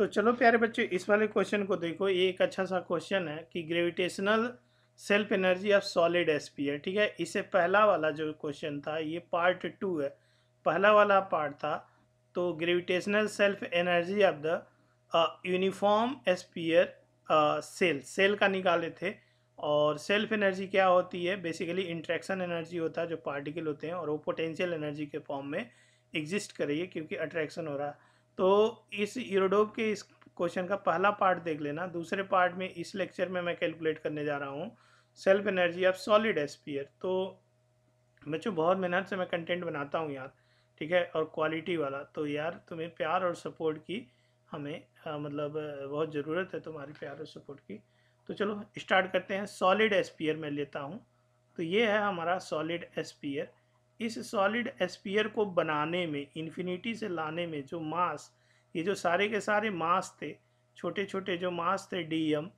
तो चलो प्यारे बच्चों इस वाले क्वेश्चन को देखो ये एक अच्छा सा क्वेश्चन है कि gravitational self energy of solid sphere है ठीक है इससे पहला वाला जो क्वेश्चन था ये पार्ट टू है पहला वाला पार्ट था तो gravitational self energy of the uniform sphere shell shell का निकाले थे और सेल्फ एनर्जी क्या होती है बेसिकली इंट्रैक्शन एनर्जी होता है जो पार्टिकल होते हैं और वो पोटेंशियल एनर्जी के फॉर्म में एग्जिस्ट करिए क्योंकि अट्रैक्शन हो रहा है तो इस यूरोडोब के इस क्वेश्चन का पहला पार्ट देख लेना दूसरे पार्ट में इस लेक्चर में मैं कैलकुलेट करने जा रहा हूँ self energy of solid sphere तो बच्चों बहुत मेहनत से मैं कंटेंट बनाता हूँ यार ठीक है और क्वालिटी वाला तो यार तुम्हें प्यार और सपोर्ट की हमें आ, मतलब बहुत ज़रूरत है तुम्हारी प्यार और सपोर्ट की तो चलो स्टार्ट करते हैं सॉलिड एस्पियर मैं लेता हूँ तो ये है हमारा सॉलिड एस्पियर इस सॉलिड एस्पियर को बनाने में इन्फिनिटी से लाने में जो मास ये जो सारे के सारे मास थे छोटे छोटे जो मास थे डी एम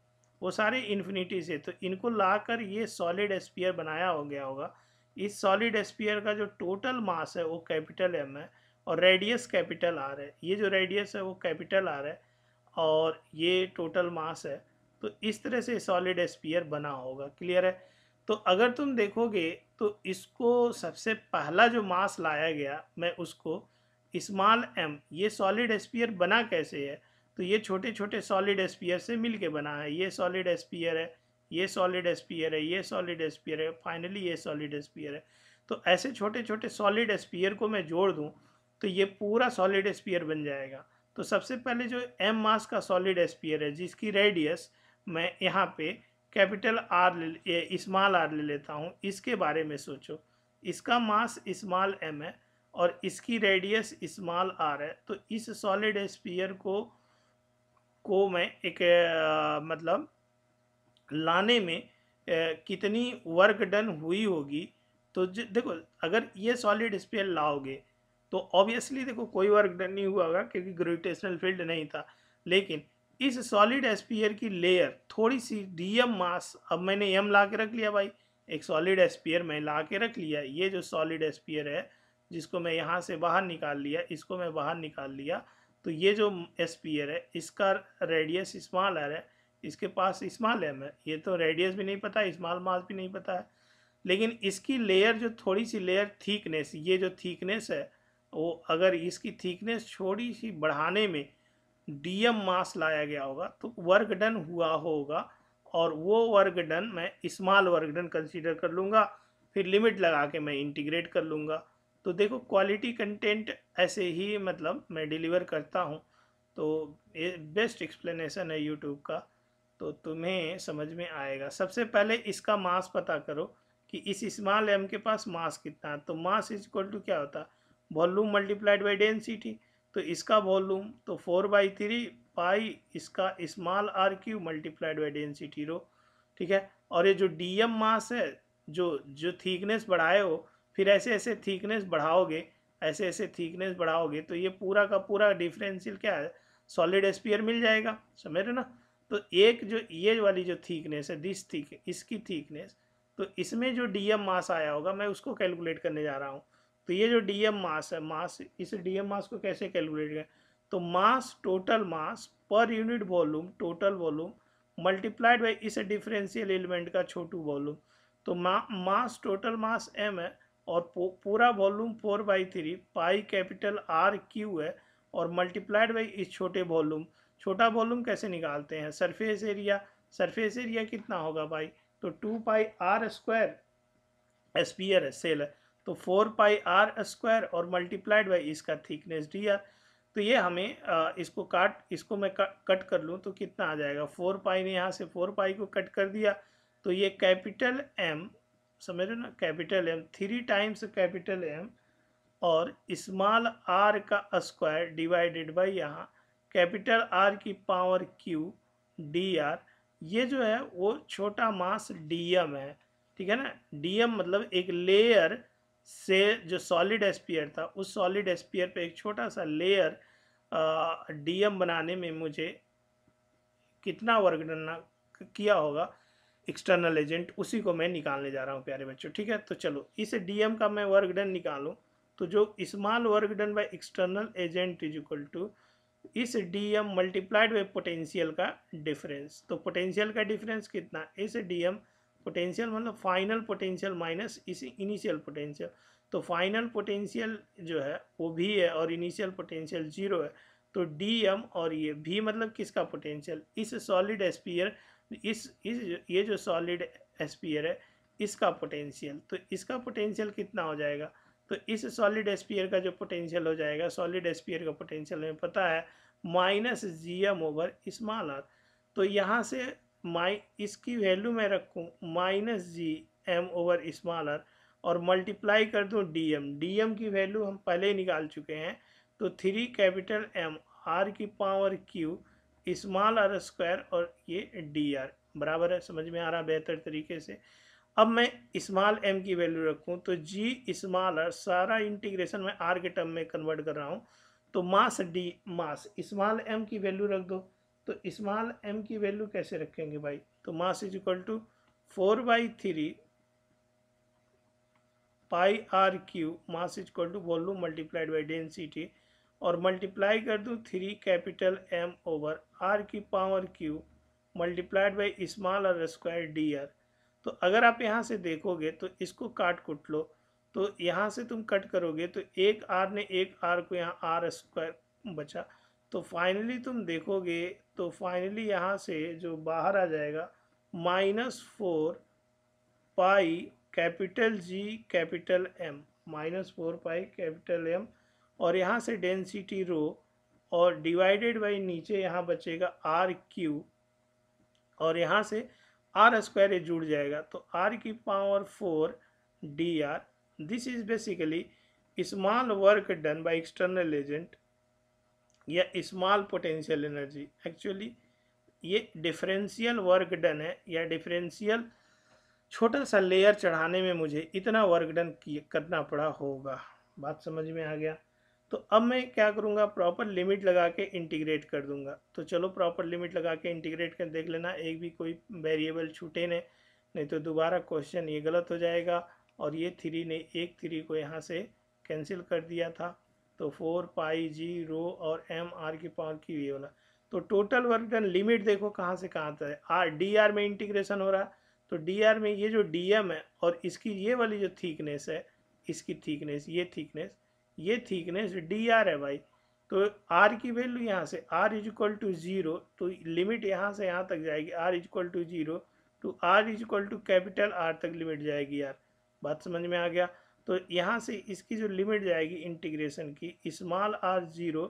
वो सारे इन्फिनिटी से तो इनको लाकर ये सॉलिड एस्पियर बनाया हो गया होगा इस सॉलिड एस्पियर का जो टोटल मास है वो कैपिटल एम है और रेडियस कैपिटल आर है ये जो रेडियस है वो कैपिटल आर है और ये टोटल मास है तो इस तरह से सॉलिड एस्पियर बना होगा क्लियर है तो अगर तुम देखोगे तो इसको सबसे पहला जो मास लाया गया मैं उसको स्मॉल एम ये सॉलिड स्पीयर बना कैसे है तो ये छोटे छोटे सॉलिड एस्पियर से मिल के बना है ये सॉलिड एस्पियर है ये सॉलिड एस्पियर है ये सॉलिड एस्पियर है फाइनली ये सॉलिड एस्पियर है तो ऐसे छोटे छोटे सॉलिड एस्पियर को मैं जोड़ दूँ तो ये पूरा सॉलिड एस्पियर बन जाएगा तो सबसे पहले जो एम मास का सॉलिड एस्पियर है जिसकी रेडियस मैं यहाँ पे कैपिटल आर ले इस्माल आर ले लेता हूँ इसके बारे में सोचो इसका मास इस्माल एम है और इसकी रेडियस इस्माल आर है तो इस सॉलिड स्पीयर को को मैं एक आ, मतलब लाने में आ, कितनी वर्क डन हुई होगी तो देखो अगर ये सॉलिड स्पीयर लाओगे तो ऑब्वियसली देखो कोई वर्क डन नहीं हुआ होगा क्योंकि ग्रेविटेशनल फील्ड नहीं था लेकिन इस सॉलिड एस्पियर की लेयर थोड़ी सी एम मास अब मैंने एम ला के रख लिया भाई एक सॉलिड एस्पियर मैं ला के रख लिया ये जो सॉलिड एस्पियर है जिसको मैं यहाँ से बाहर निकाल लिया इसको मैं बाहर निकाल लिया तो ये जो एस्पियर है इसका रेडियस स्मॉल आर है इसके पास स्मॉल एम है ये तो रेडियस भी नहीं पता स्मॉल मास भी नहीं पता है लेकिन इसकी लेयर जो थोड़ी सी लेयर थीकनेस ये जो थीकनेस है वो अगर इसकी थीकनेस थोड़ी सी बढ़ाने में डीएम मास लाया गया होगा तो वर्क डन हुआ होगा और वो वर्क डन मैं स्मॉल वर्क डन कंसीडर कर लूँगा फिर लिमिट लगा के मैं इंटीग्रेट कर लूँगा तो देखो क्वालिटी कंटेंट ऐसे ही मतलब मैं डिलीवर करता हूँ तो ये बेस्ट एक्सप्लेनेशन है यूट्यूब का तो तुम्हें समझ में आएगा सबसे पहले इसका मास पता करो कि इस स्मॉल एम के पास मास कितना है तो मास इज इक्वल टू क्या होता है वॉल्यूम मल्टीप्लाइड बाई डेंसिटी तो इसका वॉल्यूम तो फोर बाई थ्री पाई इसका small R cube multiplied by density rho ठीक है और ये जो डी एम मास है जो जो थीकनेस बढ़ाए हो फिर ऐसे ऐसे थीकनेस बढ़ाओगे ऐसे ऐसे थीकनेस बढ़ाओगे तो ये पूरा का पूरा डिफरेंशियल क्या है सॉलिड स्पीयर मिल जाएगा समझ रहे ना तो एक जो ये वाली जो थीकनेस है दिस थीक इसकी थीकनेस तो इसमें जो डी एम मास आया होगा मैं उसको कैलकुलेट करने जा रहा हूँ तो ये जो डीएम मास है मास इस डीएम मास को कैसे कैलकुलेट करें तो मास total mass per unit volume total volume multiplied by इस डिफरेंशियल एलिमेंट का छोटू वॉल्यूम तो मा, मास टोटल मास एम है और पूरा volume four by three pi capital R cube है और मल्टीप्लाइड बाई इस छोटे वॉल्यूम छोटा वॉल्यूम कैसे निकालते हैं सरफेस एरिया सरफेस एरिया कितना होगा भाई तो two pi R square sphere है सेल है तो फोर पाई आर स्क्वायर और मल्टीप्लाइड बाई इसका थिकनेस डी आर तो ये हमें इसको काट इसको मैं कट कर लूँ तो कितना आ जाएगा फोर पाई ने यहाँ से फोर पाई को कट कर दिया तो ये कैपिटल एम समझ रहे ना capital M three times capital M और इस्माल आर का स्क्वायर डिवाइडेड बाई यहाँ कैपिटल आर की पावर क्यू डी आर ये जो है वो छोटा मास डी एम है ठीक है ना डी एम मतलब एक लेयर से जो सॉलिड एस्पियर था उस सॉलिड एस्पियर पे एक छोटा सा लेयर डीएम बनाने में मुझे कितना वर्क डन किया होगा एक्सटर्नल एजेंट उसी को मैं निकालने जा रहा हूँ प्यारे बच्चों ठीक है तो चलो इस डीएम का मैं वर्क डन निकालूँ तो जो small work done by external agent is equal to इस डीएम मल्टीप्लाइड बाय पोटेंशियल का डिफरेंस तो पोटेंशियल का डिफरेंस कितना इस डीएम पोटेंशियल मतलब फाइनल पोटेंशियल माइनस इसी इनिशियल पोटेंशियल तो फाइनल पोटेंशियल जो है वो भी है और इनिशियल पोटेंशियल जीरो है तो डी एम और ये भी मतलब किसका पोटेंशियल इस सॉलिड एस्पियर इस इस ये जो सॉलिड एस्पियर है इसका पोटेंशियल तो इसका पोटेंशियल कितना हो जाएगा तो इस सॉलिड एस्पियर का जो पोटेंशियल हो जाएगा सॉलिड एस्पियर का पोटेंशियल हमें पता है minus G M over small R तो यहाँ से माई इसकी वैल्यू मैं रखूँ minus G M over small R और मल्टीप्लाई कर दूँ डी एम डी एम की वैल्यू हम पहले ही निकाल चुके हैं तो थ्री कैपिटल एम आर की power cube small R square और ये डी आर बराबर है समझ में आ रहा बेहतर तरीके से अब मैं इस्माल एम की वैल्यू रखूँ तो जी इस्माल आर सारा इंटीग्रेशन मैं आर के टर्म में कन्वर्ट कर रहा हूँ तो mass D mass small M की वैल्यू रख दो तो इस्माल एम की वैल्यू कैसे रखेंगे भाई तो mass is equal to four by three pi R cube mass is equal to volume multiplied by density और मल्टीप्लाई कर दूँ three capital M over R की power cube multiplied by small R square D R तो अगर आप यहाँ से देखोगे तो इसको काट कुट लो तो यहाँ से तुम कट करोगे तो एक आर ने एक आर को यहाँ आर स्क्वायर बचा तो फाइनली तुम देखोगे तो फाइनली यहाँ से जो बाहर आ जाएगा minus four pi capital G capital M minus four pi capital M और यहाँ से डेंसिटी रो और डिवाइडेड बाई नीचे यहाँ बचेगा आर क्यू और यहाँ से आर स्क्वायर जुड़ जाएगा तो आर की power four D R this is basically small work done by external agent या स्मॉल पोटेंशियल एनर्जी एक्चुअली ये डिफरेंशियल वर्क डन है या डिफरेंशियल छोटा सा लेयर चढ़ाने में मुझे इतना वर्क डन करना पड़ा होगा बात समझ में आ गया तो अब मैं क्या करूँगा प्रॉपर लिमिट लगा के इंटीग्रेट कर दूंगा तो चलो प्रॉपर लिमिट लगा के इंटीग्रेट कर देख लेना एक भी कोई वेरिएबल छूटे ने नहीं तो दोबारा क्वेश्चन ये गलत हो जाएगा और ये थ्री ने एक थ्री को यहाँ से कैंसिल कर दिया था तो फोर पाई जी रो और एम आर की पावर की वी होना तो टोटल वर्क डन लिमिट देखो कहाँ से कहाँ तक है आर डी आर में इंटीग्रेशन हो रहा तो डी आर में ये जो डी एम है और इसकी ये वाली जो थीकनेस है इसकी थीकनेस ये थीकनेस ये थीकनेस डी आर है भाई तो आर की वैल्यू यहाँ से R is equal to zero तो लिमिट यहाँ से यहाँ तक जाएगी R is equal to zero to R is equal to capital R तक लिमिट जाएगी यार बात समझ में आ गया तो यहाँ से इसकी जो लिमिट जाएगी इंटीग्रेशन की small R zero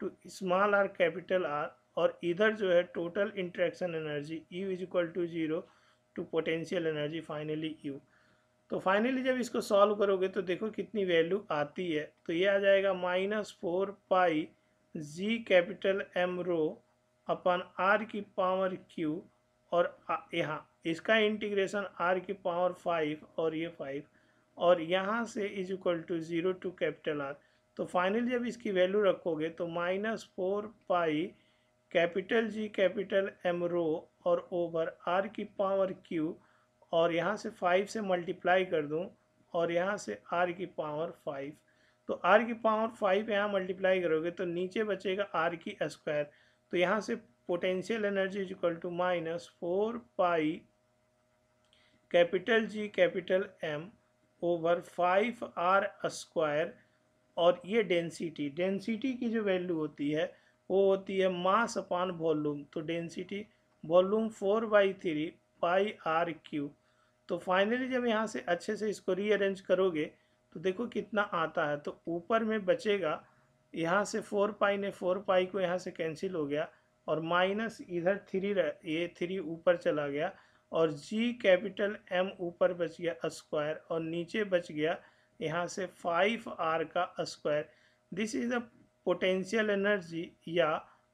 to small R capital R और इधर जो है total interaction energy U is equal to zero to potential energy finally U तो फाइनली जब इसको सॉल्व करोगे तो देखो कितनी वैल्यू आती है तो ये आ जाएगा minus four pi G capital M rho अपन आर की पावर क्यू और यहाँ इसका इंटीग्रेशन आर की पावर फाइव और ये फाइव और यहाँ से is equal to zero to capital R तो फाइनल जब इसकी वैल्यू रखोगे तो minus four pi capital G capital M rho और ओवर आर की पावर क्यू और यहाँ से फाइव से मल्टीप्लाई कर दूँ और यहाँ से आर की पावर फाइव तो आर की पावर फाइव यहाँ मल्टीप्लाई करोगे तो नीचे बचेगा आर की स्क्वायर तो यहाँ से potential energy is equal to minus four pi capital G capital M over five R square और ये डेंसिटी डेंसिटी की जो वैल्यू होती है वो होती है मास अपॉन वॉल्यूम तो density volume four by three pi R cube तो फाइनली जब यहाँ से अच्छे से इसको रीअरेंज करोगे तो देखो कितना आता है तो ऊपर में बचेगा यहाँ से फोर पाई ने फोर पाई को यहाँ से कैंसिल हो गया और माइनस इधर थ्री ये थ्री ऊपर चला गया और जी कैपिटल एम ऊपर बच गया स्क्वायर और नीचे बच गया यहाँ से फाइव आर का square this is the potential energy या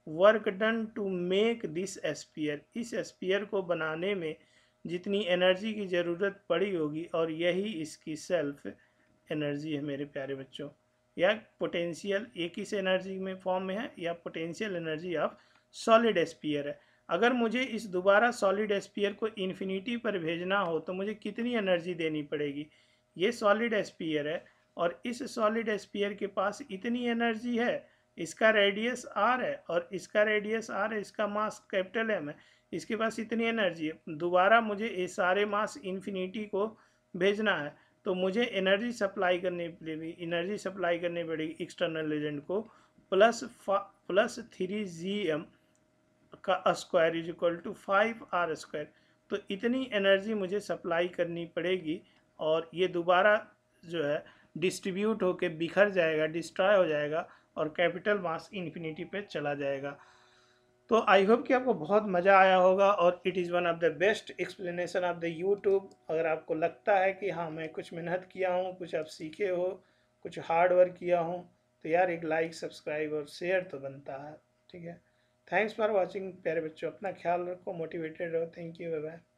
work done to make this sphere इस एस्पियर को बनाने में जितनी एनर्जी की ज़रूरत पड़ी होगी और यही इसकी सेल्फ एनर्जी है मेरे प्यारे बच्चों या पोटेंशियल एक ही से एनर्जी में फॉर्म में है या potential energy of solid sphere है अगर मुझे इस दोबारा सॉलिड एस्पियर को इन्फिनिटी पर भेजना हो तो मुझे कितनी एनर्जी देनी पड़ेगी ये सॉलिड एस्पियर है और इस सॉलिड एस्पियर के पास इतनी एनर्जी है इसका रेडियस आर है और इसका रेडियस आर है इसका मास कैपिटल एम है इसके पास इतनी एनर्जी है दोबारा मुझे ये सारे मास इन्फिनिटी को भेजना है तो मुझे एनर्जी सप्लाई करनी पड़ेगी एनर्जी सप्लाई करनी पड़ेगी एक्सटर्नल एजेंट को plus plus three G M का square is equal to five R square तो इतनी एनर्जी मुझे सप्लाई करनी पड़ेगी और ये दोबारा जो है डिस्ट्रीब्यूट होकर बिखर जाएगा डिस्ट्रॉय हो जाएगा और कैपिटल मास इन्फिनिटी पे चला जाएगा तो आई होप कि आपको बहुत मज़ा आया होगा और it is one of the best explanation of the YouTube अगर आपको लगता है कि हाँ मैं कुछ मेहनत किया हूँ कुछ आप सीखे हो कुछ हार्ड वर्क किया हूँ तो यार एक लाइक सब्सक्राइब और शेयर तो बनता है ठीक है थैंक्स फॉर वॉचिंग प्यारे बच्चों अपना ख्याल रखो मोटिवेटेड रहो थैंक यू बाय